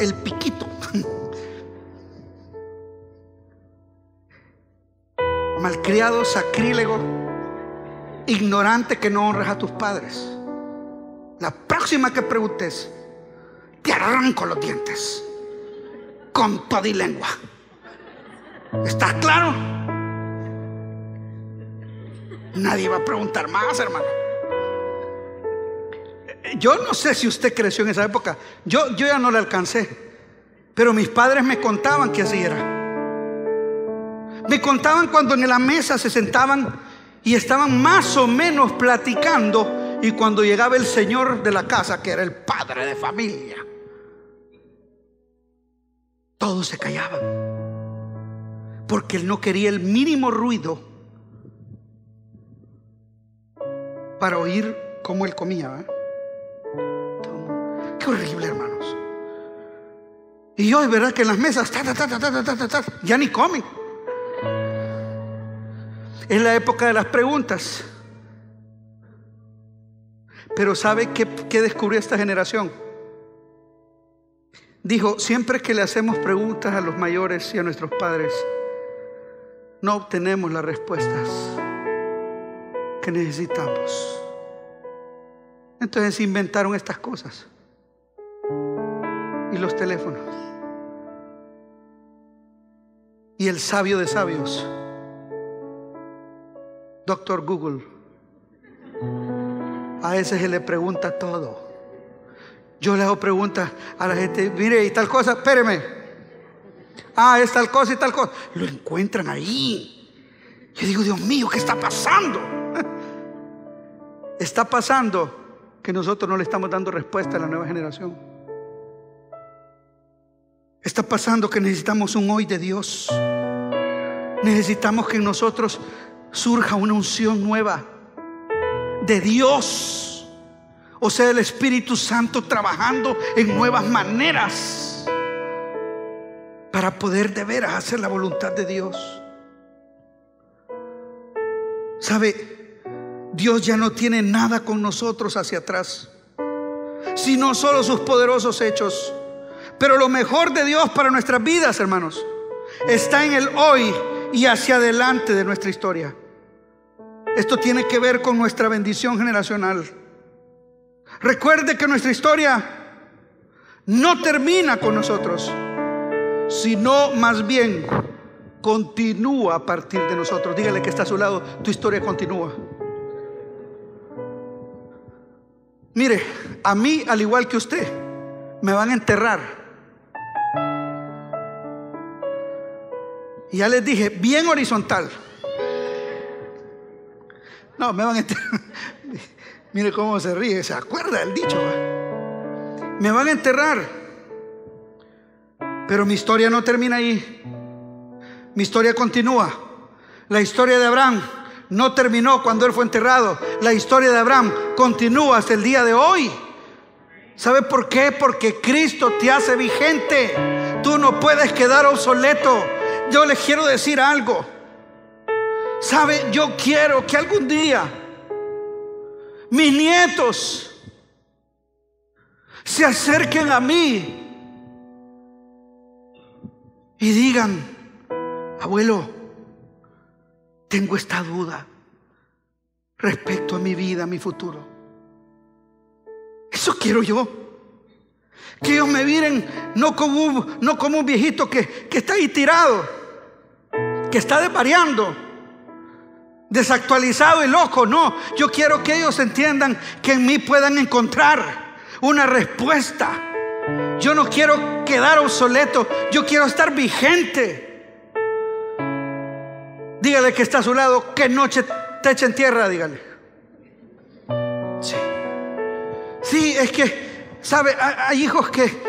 Speaker 1: el piquito. <laughs> Malcriado, sacrílego, ignorante que no honras a tus padres. La próxima que preguntes, te arranco los dientes con toda lengua. ¿Estás claro? nadie va a preguntar más, hermano. Yo no sé si usted creció en esa época. Yo, yo ya no le alcancé. Pero mis padres me contaban que así era. Me contaban cuando en la mesa se sentaban y estaban más o menos platicando y cuando llegaba el señor de la casa, que era el padre de familia, todos se callaban. Porque él no quería el mínimo ruido para oír cómo él comía. ¿eh? Qué horrible, hermanos. Y hoy, ¿verdad? Que en las mesas, ya ni comen. Es la época de las preguntas. Pero ¿sabe qué descubrió esta generación? Dijo, siempre que le hacemos preguntas a los mayores y a nuestros padres, no obtenemos las respuestas que necesitamos. Entonces inventaron estas cosas. Y los teléfonos. Y el sabio de sabios, doctor Google, a ese se le pregunta todo. Yo le hago preguntas a la gente, mire, y tal cosa, espéreme. Ah, es tal cosa y tal cosa. Lo encuentran ahí. Yo digo, Dios mío, ¿qué está pasando? está pasando que nosotros no le estamos dando respuesta a la nueva generación. Está pasando que necesitamos un hoy de Dios. Necesitamos que en nosotros surja una unción nueva de Dios. O sea, el Espíritu Santo trabajando en nuevas maneras para poder de veras hacer la voluntad de Dios. ¿Sabe? Dios ya no tiene nada con nosotros hacia atrás, sino solo sus poderosos hechos. Pero lo mejor de Dios para nuestras vidas, hermanos, está en el hoy y hacia adelante de nuestra historia. Esto tiene que ver con nuestra bendición generacional. Recuerde que nuestra historia no termina con nosotros, sino más bien continúa a partir de nosotros. Dígale que está a su lado, tu historia continúa. Mire, a mí, al igual que usted, me van a enterrar. Y ya les dije, bien horizontal. No, me van a enterrar. <laughs> Mire cómo se ríe, se acuerda del dicho. Me van a enterrar. Pero mi historia no termina ahí. Mi historia continúa. La historia de Abraham no terminó cuando él fue enterrado. La historia de Abraham continúa hasta el día de hoy. ¿Sabe por qué? Porque Cristo te hace vigente. Tú no puedes quedar obsoleto. Yo les quiero decir algo. ¿Sabe? Yo quiero que algún día mis nietos se acerquen a mí y digan, abuelo, tengo esta duda respecto a mi vida, a mi futuro. Eso quiero yo. Que ellos me miren no como un, viejito que, que está ahí tirado, que está desvariando, desactualizado y loco. No, yo quiero que ellos entiendan que en mí puedan encontrar una respuesta. Yo no quiero quedar obsoleto, yo quiero estar vigente. Dígale que está a su lado, que noche te en tierra, dígale. Sí. Sí, es que, ¿sabe? Hay hijos que,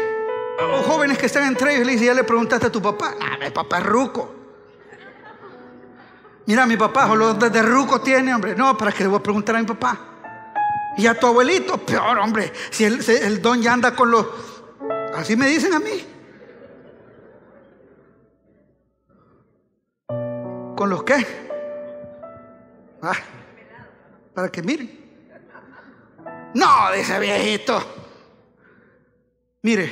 Speaker 1: o jóvenes que están entre ellos, le dicen, ya le preguntaste a tu papá. Ah, mi papá es ruco. Mira, mi papá, los de ruco tiene, hombre. No, ¿para qué le voy a preguntar a mi papá? Y a tu abuelito, peor, hombre. Si el don ya anda con los... Así me dicen a mí. ¿Con los qué? Ah, para que miren. No, dice viejito. Mire,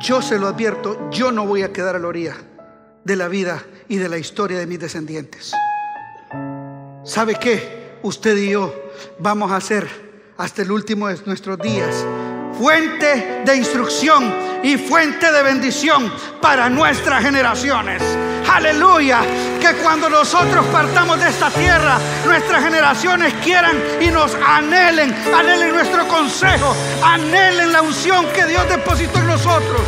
Speaker 1: yo se lo advierto, yo no voy a quedar a la orilla de la vida y de la historia de mis descendientes. ¿Sabe qué? Usted y yo vamos a ser hasta el último de nuestros días fuente de instrucción y fuente de bendición para nuestras generaciones. Aleluya. Que cuando nosotros partamos de esta tierra, nuestras generaciones quieran y nos anhelen, anhelen nuestro consejo, anhelen la unción que Dios depositó en nosotros.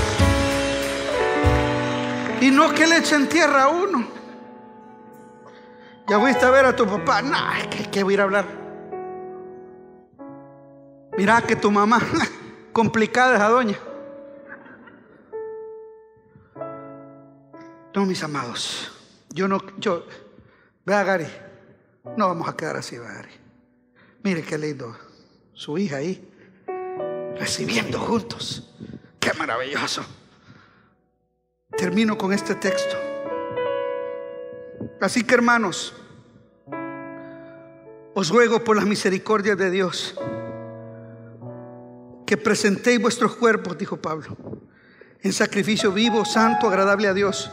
Speaker 1: Y no que le echen tierra a uno. Ya fuiste a ver a tu papá. no, es que, voy a ir a hablar. Mirá que tu mamá, <laughs> complicada esa doña. No, mis amados, yo no, yo, vea Gary, no vamos a quedar así, vea Gary. Mire qué lindo, su hija ahí, recibiendo juntos. Qué maravilloso. Termino con este texto. Así que hermanos, os ruego por la misericordia de Dios que presentéis vuestros cuerpos, dijo Pablo, en sacrificio vivo, santo, agradable a Dios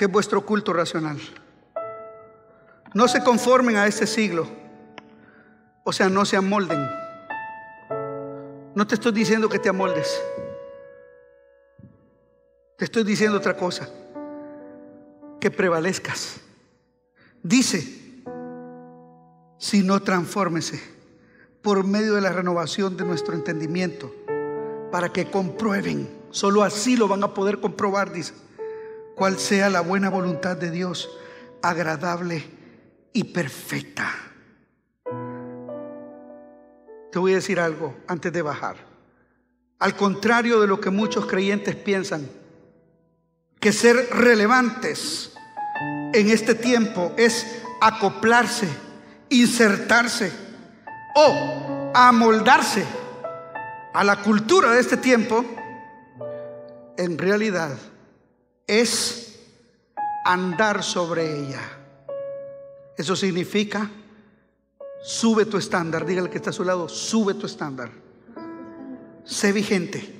Speaker 1: que es vuestro culto racional. No se conformen a este siglo, o sea, no se amolden. No te estoy diciendo que te amoldes, te estoy diciendo otra cosa, que prevalezcas. Dice, si no transfórmese por medio de la renovación de nuestro entendimiento, para que comprueben, solo así lo van a poder comprobar, dice cual sea la buena voluntad de Dios, agradable y perfecta. Te voy a decir algo antes de bajar. Al contrario de lo que muchos creyentes piensan, que ser relevantes en este tiempo es acoplarse, insertarse o amoldarse a la cultura de este tiempo, en realidad es andar sobre ella. Eso significa, sube tu estándar, dígale que está a su lado, sube tu estándar. Sé vigente.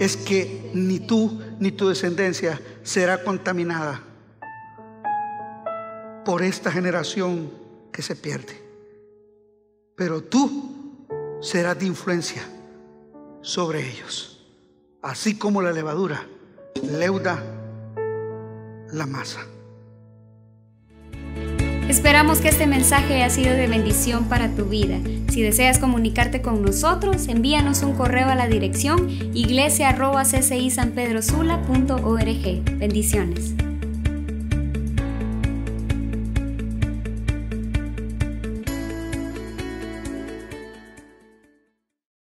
Speaker 1: Es que ni tú ni tu descendencia será contaminada por esta generación que se pierde. Pero tú serás de influencia sobre ellos, así como la levadura leuda la masa. Esperamos que este mensaje haya sido de bendición para tu vida. Si deseas comunicarte con nosotros, envíanos un correo a la dirección iglesia.ccisanpedrosula.org. Bendiciones.